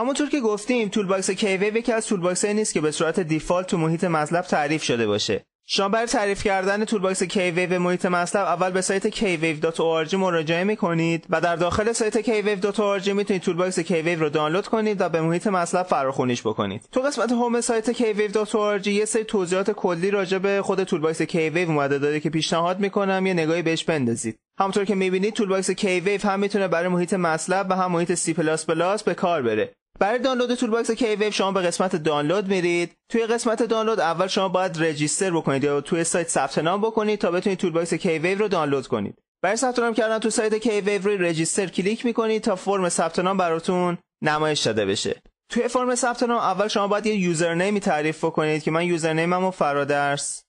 همونطور که گفتیم تول باکس کیویو یکی از تول باکس نیست که به صورت دیفالت تو محیط مطلب تعریف شده باشه شما برای تعریف کردن تول باکس کیویو به محیط مطلب اول به سایت kwave.org مراجعه میکنید و در داخل سایت kwave.org میتونید تول باکس kwave رو دانلود کنید و به محیط مطلب فراخونیش بکنید تو قسمت هوم سایت kwave.org یه سری توضیحات کلی راجع به خود تول باکس kwave اومده داده که پیشنهاد میکنم یه نگاهی بهش بندازید همونطور که میبینید تول باکس هم میتونه برای محیط مطلب و هم محیط سی پلاس پلاس به کار بره برای دانلود تول باکس کی ویو شما به قسمت دانلود میرید توی قسمت دانلود اول شما باید رجیستر بکنید یا توی سایت ثبت نام بکنید تا بتونید تول باکس کی ویو رو دانلود کنید برای ثبت نام کردن تو سایت کی ویو روی رجیستر کلیک میکنید تا فرم ثبت نام براتون نمایش داده بشه توی فرم ثبت نام اول شما باید یه یوزرنیمی تعریف بکنید که من یوزرنیممو فرادرس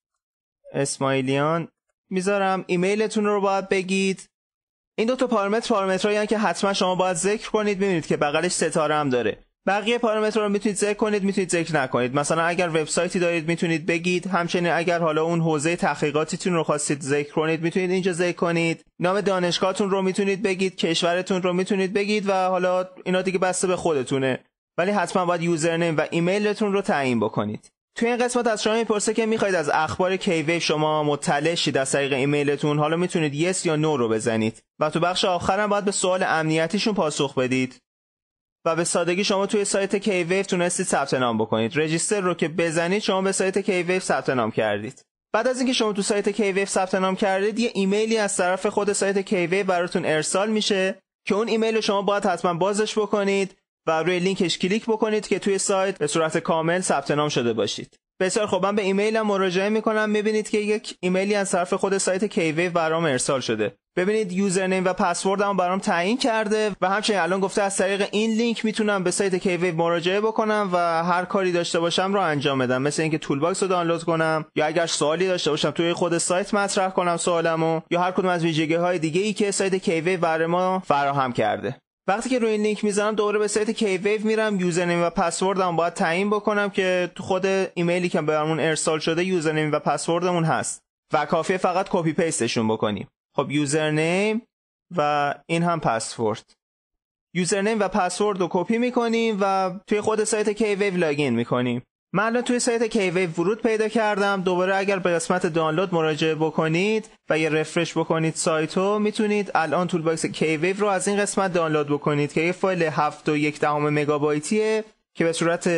اسماعیلیان میذارم ایمیلتون رو باید بگید این دو تا پارامتر پارامترایی یعنی که حتما شما باید ذکر کنید ببینید که بغلش ستاره هم داره بقیه پارامتر رو میتونید ذکر کنید میتونید ذکر نکنید مثلا اگر وبسایتی دارید میتونید بگید همچنین اگر حالا اون حوزه تحقیقاتیتون رو خواستید ذکر کنید میتونید اینجا ذکر کنید نام دانشگاهتون رو میتونید بگید کشورتون رو میتونید بگید و حالا اینا دیگه بسته به خودتونه ولی حتما باید یوزرنیم و ایمیلتون رو تعیین بکنید تو این قسمت از شما میپرسه که میخواید از اخبار کیوی شما مطلع شید از طریق ایمیلتون حالا میتونید یس یا نو رو بزنید و تو بخش آخرم باید به سوال امنیتیشون پاسخ بدید و به سادگی شما توی سایت کیویف تونستید ثبت نام بکنید رجیستر رو که بزنید شما به سایت کیویف ثبت نام کردید بعد از اینکه شما تو سایت کیویف ثبت نام کردید یه ایمیلی از طرف خود سایت کیویو براتون ارسال میشه که اون ایمیل رو شما باید حتما بازش بکنید و روی لینکش کلیک بکنید که توی سایت به صورت کامل ثبت نام شده باشید بسیار خب من به ایمیلم مراجعه میکنم میبینید که یک ایمیلی از طرف خود سایت کیوی برام ارسال شده ببینید یوزرنیم و هم برام تعیین کرده و همچنین الان گفته از طریق این لینک میتونم به سایت کیوی مراجعه بکنم و هر کاری داشته باشم رو انجام بدم مثل اینکه تول باکس رو دانلود کنم یا اگر سوالی داشته باشم توی خود سایت مطرح کنم سوالمو یا هر کدوم از ویژگی های دیگه ای که سایت کیوی فراهم کرده وقتی که روی لینک میزنم دوباره به سایت کی ویو میرم یوزرنیم و پسوردم باید تعیین بکنم که تو خود ایمیلی که برامون ارسال شده یوزرنیم و پسوردمون هست و کافیه فقط کپی پیستشون بکنیم خب یوزرنیم و این هم پسورد یوزرنیم و پسورد رو کپی میکنیم و توی خود سایت کی ویو لاگین میکنیم من الان توی سایت کیوی ورود پیدا کردم دوباره اگر به قسمت دانلود مراجعه بکنید و یه رفرش بکنید سایتو میتونید الان تول باکس کیوی رو از این قسمت دانلود بکنید که یه فایل 7 و یک دهم مگابایتیه که به صورت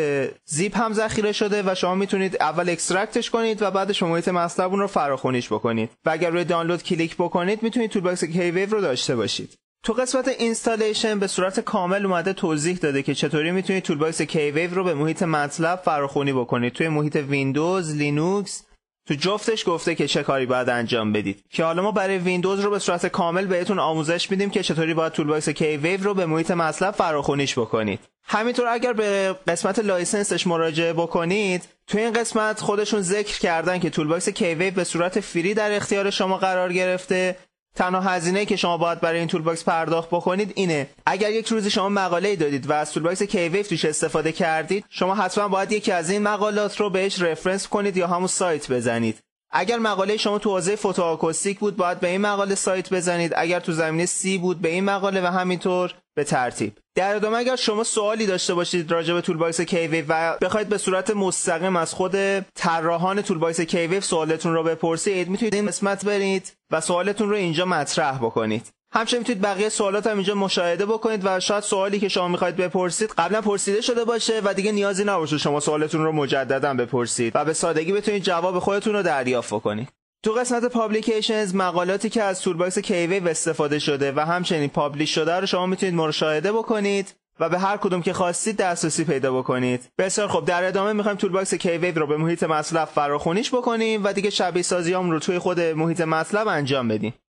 زیپ هم ذخیره شده و شما میتونید اول اکسترکتش کنید و بعدش محیط مطلب رو فراخونیش بکنید و اگر روی دانلود کلیک بکنید میتونید تول باکس کیوی رو داشته باشید تو قسمت اینستالیشن به صورت کامل اومده توضیح داده که چطوری میتونید تول باکس رو به محیط مطلب فراخونی بکنید توی محیط ویندوز، لینوکس تو جفتش گفته که چه کاری باید انجام بدید که حالا ما برای ویندوز رو به صورت کامل بهتون آموزش میدیم که چطوری باید تول باکس رو به محیط مطلب فراخونیش بکنید همینطور اگر به قسمت لایسنسش مراجعه بکنید تو این قسمت خودشون ذکر کردن که تول باکس به صورت فری در اختیار شما قرار گرفته تنها هزینه که شما باید برای این تول پرداخت بکنید اینه اگر یک روزی شما مقاله دادید و از تول باکس توش استفاده کردید شما حتما باید یکی از این مقالات رو بهش رفرنس کنید یا همون سایت بزنید اگر مقاله شما تو حوزه فوتوآکوستیک بود باید به این مقاله سایت بزنید اگر تو زمینه سی بود به این مقاله و همینطور به ترتیب در ادامه اگر شما سوالی داشته باشید راجع به تولباکس باکس و بخواید به صورت مستقیم از خود طراحان تولباکس کیو سوالتون رو بپرسید میتونید این قسمت برید و سوالتون رو اینجا مطرح بکنید همچنین میتونید بقیه سوالات هم اینجا مشاهده بکنید و شاید سوالی که شما میخواید بپرسید قبلا پرسیده شده باشه و دیگه نیازی نباشه شما سوالتون رو مجددا بپرسید و به سادگی بتونید جواب خودتون رو دریافت بکنید تو قسمت پابلیکیشنز مقالاتی که از تولباکس کیویو استفاده شده و همچنین پابلیش شده رو شما میتونید مشاهده بکنید و به هر کدوم که خواستید دسترسی پیدا بکنید. بسیار خب در ادامه میخوایم تول باکس کیویو رو به محیط مطلب فراخونیش بکنیم و دیگه شبیه سازیام رو توی خود محیط مطلب انجام بدیم.